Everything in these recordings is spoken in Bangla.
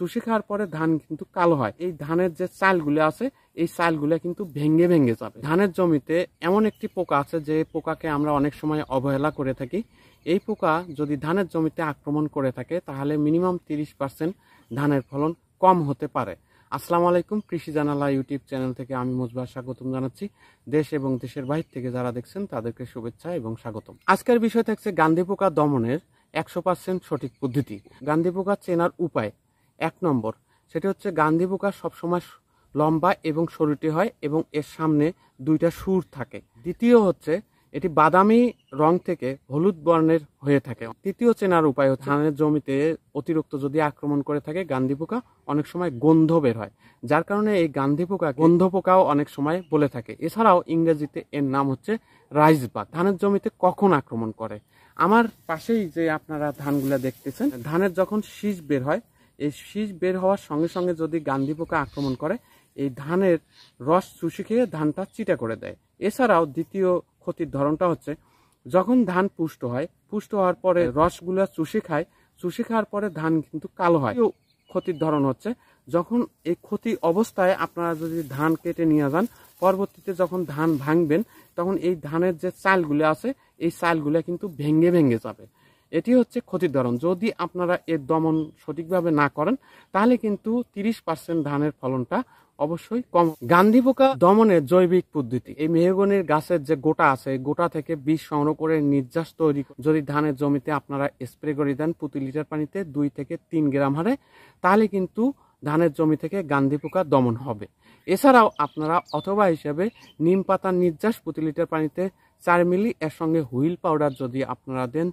চুষে খাওয়ার পরে ধান কিন্তু কালো হয় এই ধানের যে চালগুলো আছে এই চালগুলো কিন্তু ভেঙ্গে ভেঙ্গে যাবে ধানের জমিতে এমন একটি পোকা আছে যে পোকাকে আমরা অনেক সময় অবহেলা করে থাকি এই পোকা যদি ধানের জমিতে আক্রমণ করে থাকে তাহলে মিনিমাম তিরিশ পার্সেন্ট ধানের ফলন কম হতে পারে আসসালামু আলাইকুম কৃষি জানালা ইউটিউব চ্যানেল থেকে আমি মুজবা স্বাগতম জানাচ্ছি দেশ এবং দেশের বাহির থেকে যারা দেখছেন তাদেরকে শুভেচ্ছা এবং স্বাগতম আজকের বিষয় থাকছে গান্ধী পোকা দমনের একশো পার্সেন্ট সঠিক পদ্ধতি গান্ধী পোকা চেনার উপায় এক নম্বর সেটি হচ্ছে গান্ধী পোকা সবসময় লম্বা এবং সরুটি হয় এবং এর সামনে দুইটা সুর থাকে দ্বিতীয় হচ্ছে এটি বাদামি রং থেকে হলুদ বর্ণের হয়ে থাকে তৃতীয় চেনার উপায় হচ্ছে ধানের জমিতে অতিরিক্ত যদি আক্রমণ করে থাকে গান্ধী পোকা অনেক সময় গন্ধ বের হয় যার কারণে এই গান্ধী পোকা গন্ধ পোকাও অনেক সময় বলে থাকে এছাড়াও ইংরেজিতে এর নাম হচ্ছে রাইস বা ধানের জমিতে কখন আক্রমণ করে আমার পাশেই যে আপনারা ধানগুলা দেখতেছেন ধানের যখন শীষ বের হয় এই শীষ বের হওয়ার সঙ্গে সঙ্গে যদি গান্ধী পোকা আক্রমণ করে এই ধানের রস চুষে খেয়ে ধানটা চিটা করে দেয় এছাড়াও দ্বিতীয় ক্ষতির ধরনটা হচ্ছে যখন ধান পুষ্ট হয় পুষ্ট হওয়ার পরে রসগুলো চুষে খায় চুষে খাওয়ার পরে ধান কিন্তু কালো হয় ক্ষতির ধরন হচ্ছে যখন এই ক্ষতি অবস্থায় আপনারা যদি ধান কেটে নিয়ে যান পরবর্তীতে যখন ধান ভাঙবেন তখন এই ধানের যে চালগুলো আছে এই চালগুলো কিন্তু ভেঙ্গে ভেঙ্গে যাবে এটি হচ্ছে ক্ষতির ধরন যদি আপনারা এর দমন সঠিকভাবে না করেন তাহলে কিন্তু তিরিশ পার্সেন্ট ধানের ফলনটা অবশ্যই কম গান্ধী পোকা দমনের জৈবিক পদ্ধতি এই মেহগনির গাছের যে গোটা আছে গোটা থেকে বিষ সংগ্রহ করে নির্যাস তৈরি যদি ধানের জমিতে আপনারা স্প্রে করে দেন প্রতি লিটার পানিতে দুই থেকে তিন গ্রাম হারে তাহলে কিন্তু ধানের জমি থেকে গান্ধী পোকা দমন হবে এছাড়াও আপনারা অথবা হিসাবে নিম পাতার নির্যাস প্রতি লিটার পানিতে চার মিলি এর সঙ্গে হুইল পাউডার যদি আপনারা দেন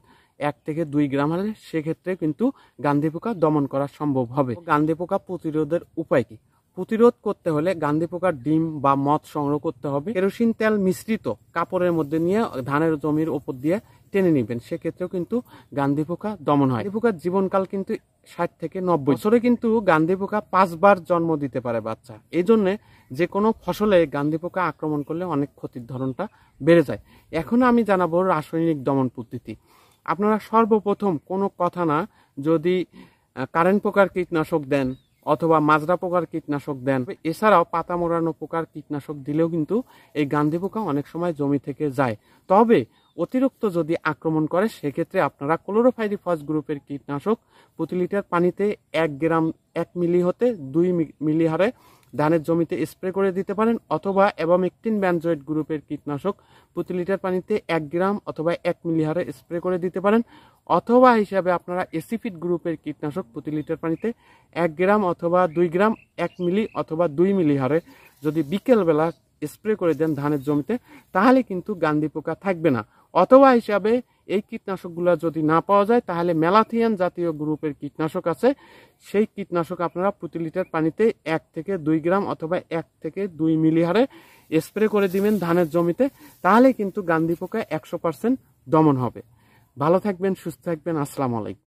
এক থেকে দুই গ্রাম হলে সেক্ষেত্রে কিন্তু গান্ধী পোকা দমন করা সম্ভব হবে গান্ধী পোকা প্রতিরোধের উপায় কি প্রতিরোধ করতে হলে গান্ধী পোকার ডিম বা মদ সংগ্রহ করতে হবে কেরোসিন তেল মিশ্রিত কাপড়ের মধ্যে নিয়ে ধানের জমির ওপর দিয়ে টেনে নেবেন সেক্ষেত্রেও কিন্তু গান্ধী পোকা দমন হয় পোকার জীবনকাল কিন্তু ষাট থেকে নব্বই বছরে কিন্তু গান্ধী পোকা পাঁচবার জন্ম দিতে পারে বাচ্চা এই জন্যে যে কোনো ফসলে গান্ধী পোকা আক্রমণ করলে অনেক ক্ষতির ধরনটা বেড়ে যায় এখন আমি জানাবো রাসায়নিক দমন পদ্ধতি আপনারা সর্বপ্রথম কোনো কথা না যদি কারেন্ট পোকার কীটনাশক দেন অথবা মাজরা পোকার কীটনাশক দেন এছাড়াও পাতা মোড়ানো পোকার কীটনাশক দিলেও কিন্তু এই গান্ধী পোকা অনেক সময় জমি থেকে যায় তবে অতিরিক্ত যদি আক্রমণ করে সেক্ষেত্রে আপনারা ক্লোরোফাইরিফস গ্রুপের কীটনাশক প্রতি লিটার পানিতে এক গ্রাম এক মিলি হতে দুই মিলি হারে ধানের জমিতে স্প্রে করে দিতে পারেন অথবা এবং একটিন ব্যানজয়েড গ্রুপের কীটনাশক প্রতি লিটার পানিতে এক গ্রাম অথবা এক মিলি হারে স্প্রে করে দিতে পারেন অথবা হিসাবে আপনারা এসিফিড গ্রুপের কীটনাশক প্রতি লিটার পানিতে এক গ্রাম অথবা দুই গ্রাম এক মিলি অথবা দুই মিলি হারে যদি বিকেলবেলা স্প্রে করে দেন ধানের জমিতে তাহলে কিন্তু গান্ধী পোকা থাকবে না অথবা হিসাবে এই কীটনাশকগুলো যদি না পাওয়া যায় তাহলে মেলাথিয়ান জাতীয় গ্রুপের কীটনাশক আছে সেই কীটনাশক আপনারা প্রতি লিটার পানিতে এক থেকে দুই গ্রাম অথবা এক থেকে দুই মিলি হারে স্প্রে করে দিবেন ধানের জমিতে তাহলে কিন্তু গান্ধী পোকা একশো পার্সেন্ট দমন হবে ভালো থাকবেন সুস্থ থাকবেন আসসালামু আলাইকুম